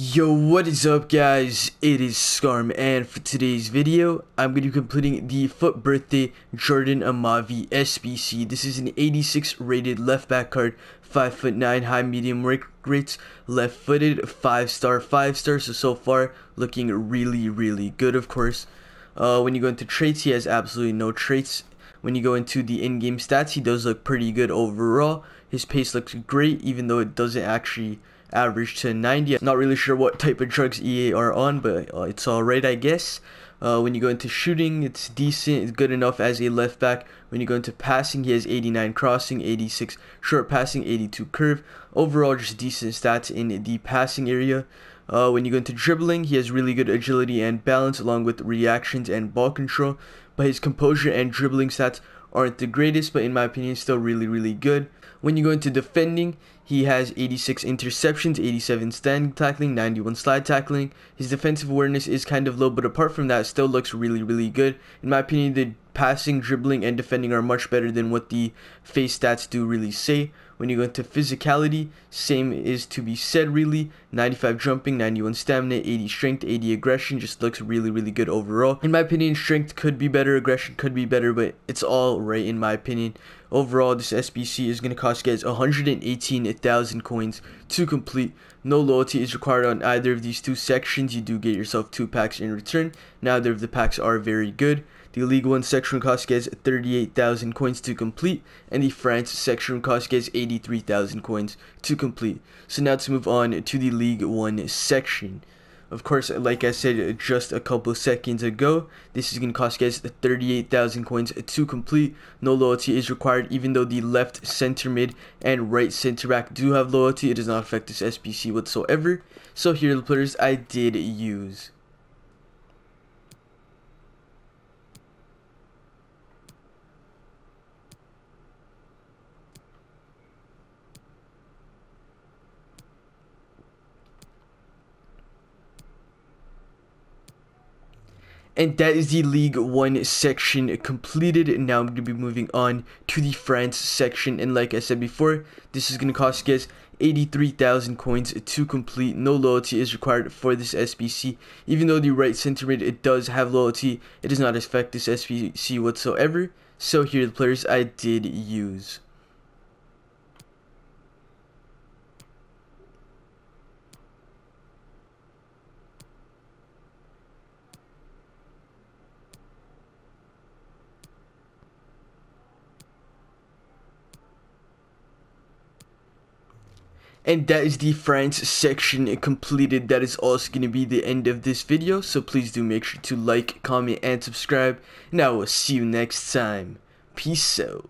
Yo, what is up guys? It is Skarm, and for today's video, I'm going to be completing the Foot Birthday Jordan Amavi SBC. This is an 86 rated left back card, 5'9 high medium rates, left footed, 5 star, 5 star. So, so far looking really, really good of course. Uh, when you go into traits, he has absolutely no traits. When you go into the in-game stats, he does look pretty good overall. His pace looks great even though it doesn't actually average to 90. I'm not really sure what type of drugs EA are on, but uh, it's alright, I guess. Uh, when you go into shooting, it's decent, it's good enough as a left back. When you go into passing, he has 89 crossing, 86 short passing, 82 curve. Overall, just decent stats in the passing area. Uh, when you go into dribbling, he has really good agility and balance along with reactions and ball control, but his composure and dribbling stats aren't the greatest, but in my opinion, still really, really good. When you go into defending, he has 86 interceptions, 87 stand tackling, 91 slide tackling. His defensive awareness is kind of low, but apart from that, still looks really, really good. In my opinion, the passing, dribbling, and defending are much better than what the face stats do really say. When you go into physicality, same is to be said really. 95 jumping, 91 stamina, 80 strength, 80 aggression. Just looks really, really good overall. In my opinion, strength could be better, aggression could be better, but it's all right in my opinion. Overall, this SBC is going to cost guys 118,000 coins to complete. No loyalty is required on either of these two sections. You do get yourself two packs in return. Neither of the packs are very good. The League 1 section costs guys 38,000 coins to complete, and the France section costs guys 83,000 coins to complete. So now to move on to the League 1 section. Of course, like I said just a couple seconds ago, this is going to cost you guys 38,000 coins to complete. No loyalty is required, even though the left center mid and right center back do have loyalty. It does not affect this SPC whatsoever. So here are the players I did use. And that is the League 1 section completed. now I'm going to be moving on to the France section. And like I said before, this is going to cost you guys 83,000 coins to complete. No loyalty is required for this SBC. Even though the right sentiment, it does have loyalty. It does not affect this SBC whatsoever. So here are the players I did use. And that is the France section completed. That is also going to be the end of this video. So please do make sure to like, comment, and subscribe. And I will see you next time. Peace out.